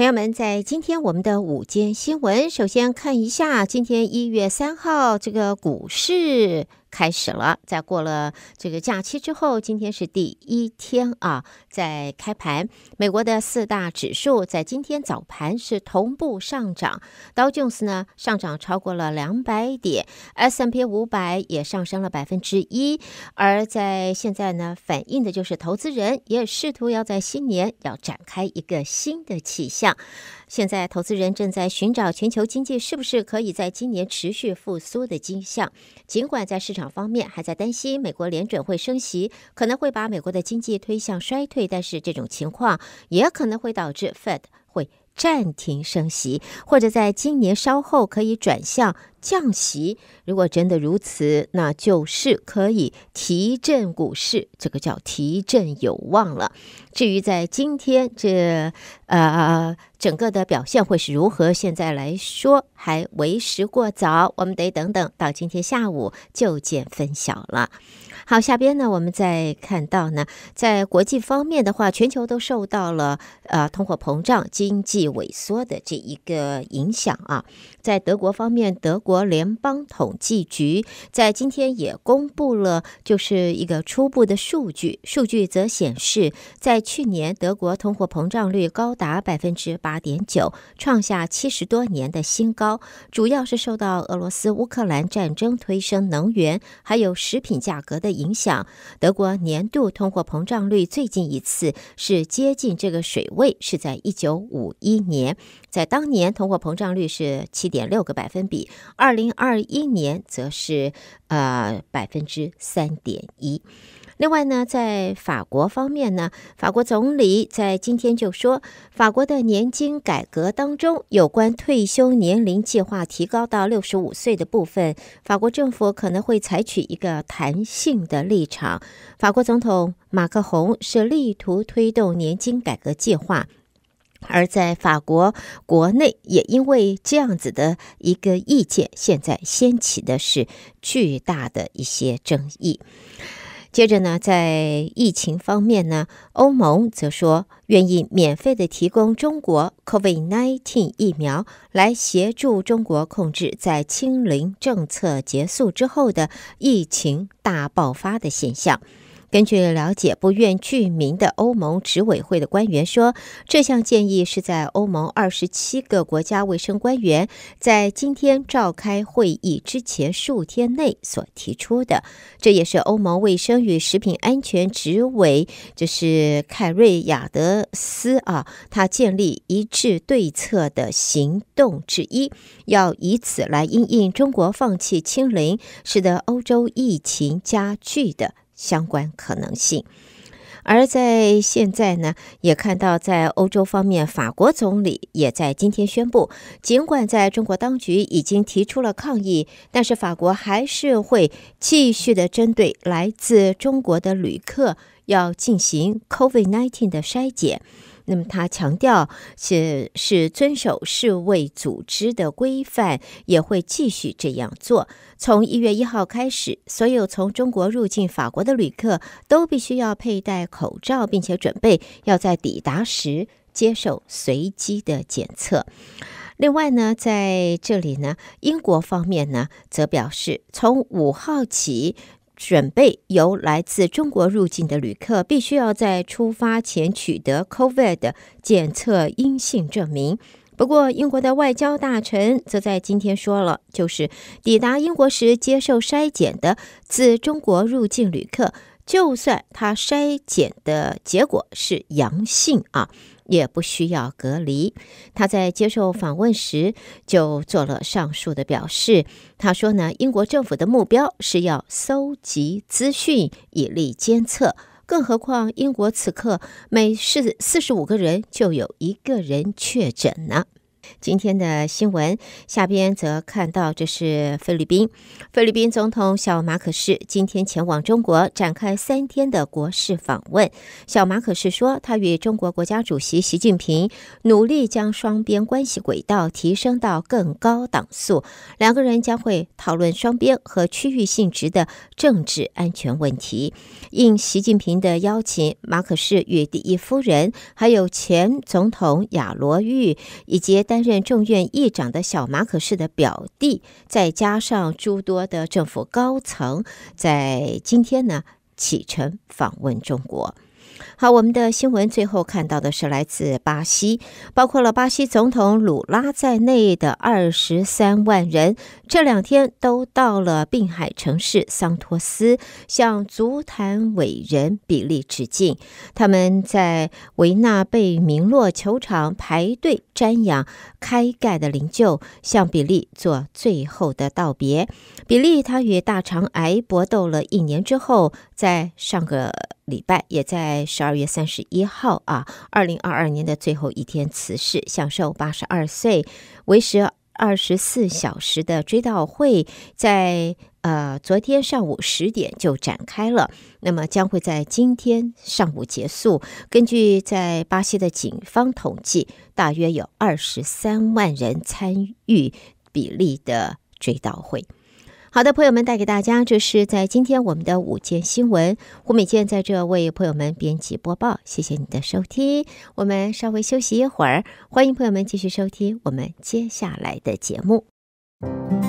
朋友们，在今天我们的午间新闻，首先看一下今天一月三号这个股市。开始了。在过了这个假期之后，今天是第一天啊，在开盘，美国的四大指数在今天早盘是同步上涨。道琼斯呢上涨超过了两百点，S M P 五百也上升了百分之一。而在现在呢，反映的就是投资人也试图要在新年要展开一个新的气象。现在，投资人正在寻找全球经济是不是可以在今年持续复苏的迹象。尽管在市场方面还在担心美国联准会升息可能会把美国的经济推向衰退，但是这种情况也可能会导致 Fed 会暂停升息，或者在今年稍后可以转向。降息，如果真的如此，那就是可以提振股市，这个叫提振有望了。至于在今天这呃整个的表现会是如何，现在来说还为时过早，我们得等等到今天下午就见分晓了。好，下边呢，我们再看到呢，在国际方面的话，全球都受到了呃通货膨胀、经济萎缩的这一个影响啊，在德国方面，德国。国联邦统计局在今天也公布了，就是一个初步的数据。数据则显示，在去年，德国通货膨胀率高达百分之八点九，创下七十多年的新高。主要是受到俄罗斯乌克兰战争推升能源还有食品价格的影响。德国年度通货膨胀率最近一次是接近这个水位，是在一九五一年，在当年通货膨胀率是七点六个百分比。二零二一年则是呃百分之三点一。另外呢，在法国方面呢，法国总理在今天就说，法国的年金改革当中，有关退休年龄计划提高到六十五岁的部分，法国政府可能会采取一个弹性的立场。法国总统马克宏是力图推动年金改革计划。而在法国国内，也因为这样子的一个意见，现在掀起的是巨大的一些争议。接着呢，在疫情方面呢，欧盟则说愿意免费的提供中国 COVID-19 疫苗，来协助中国控制在清零政策结束之后的疫情大爆发的现象。根据了解，不愿具名的欧盟执委会的官员说，这项建议是在欧盟二十七个国家卫生官员在今天召开会议之前数天内所提出的。这也是欧盟卫生与食品安全执委，就是凯瑞亚德斯啊，他建立一致对策的行动之一，要以此来应中国放弃清零，使得欧洲疫情加剧的。相关可能性，而在现在呢，也看到在欧洲方面，法国总理也在今天宣布，尽管在中国当局已经提出了抗议，但是法国还是会继续的针对来自中国的旅客要进行 COVID-19 的筛检。那么他强调，是是遵守世卫组织的规范，也会继续这样做。从一月一号开始，所有从中国入境法国的旅客都必须要佩戴口罩，并且准备要在抵达时接受随机的检测。另外呢，在这里呢，英国方面呢，则表示从五号起。准备由来自中国入境的旅客，必须要在出发前取得 COVID 检测阴性证明。不过，英国的外交大臣则在今天说了，就是抵达英国时接受筛检的自中国入境旅客，就算他筛检的结果是阳性啊。也不需要隔离。他在接受访问时就做了上述的表示。他说呢，英国政府的目标是要搜集资讯以利监测，更何况英国此刻每四四十五个人就有一个人确诊了。今天的新闻下边则看到，这是菲律宾。菲律宾总统小马可斯今天前往中国，展开三天的国事访问。小马可斯说，他与中国国家主席习近平努力将双边关系轨道提升到更高档次，两个人将会讨论双边和区域性质的政治安全问题。应习近平的邀请，马可斯与第一夫人，还有前总统雅罗玉以及单。任众院议长的小马可士的表弟，再加上诸多的政府高层，在今天呢启程访问中国。好，我们的新闻最后看到的是来自巴西，包括了巴西总统鲁拉在内的二十三万人，这两天都到了滨海城市桑托斯，向足坛伟人比利致敬。他们在维纳贝明洛球场排队瞻仰开盖的灵柩，向比利做最后的道别。比利他与大肠癌搏斗了一年之后，在上个。礼拜也在十二月三十一号啊，二零二二年的最后一天辞世，享受八十二岁，为时二十四小时的追悼会在呃昨天上午十点就展开了，那么将会在今天上午结束。根据在巴西的警方统计，大约有二十三万人参与比利的追悼会。好的，朋友们，带给大家这是在今天我们的午间新闻，胡美健在这为朋友们编辑播报，谢谢你的收听，我们稍微休息一会儿，欢迎朋友们继续收听我们接下来的节目。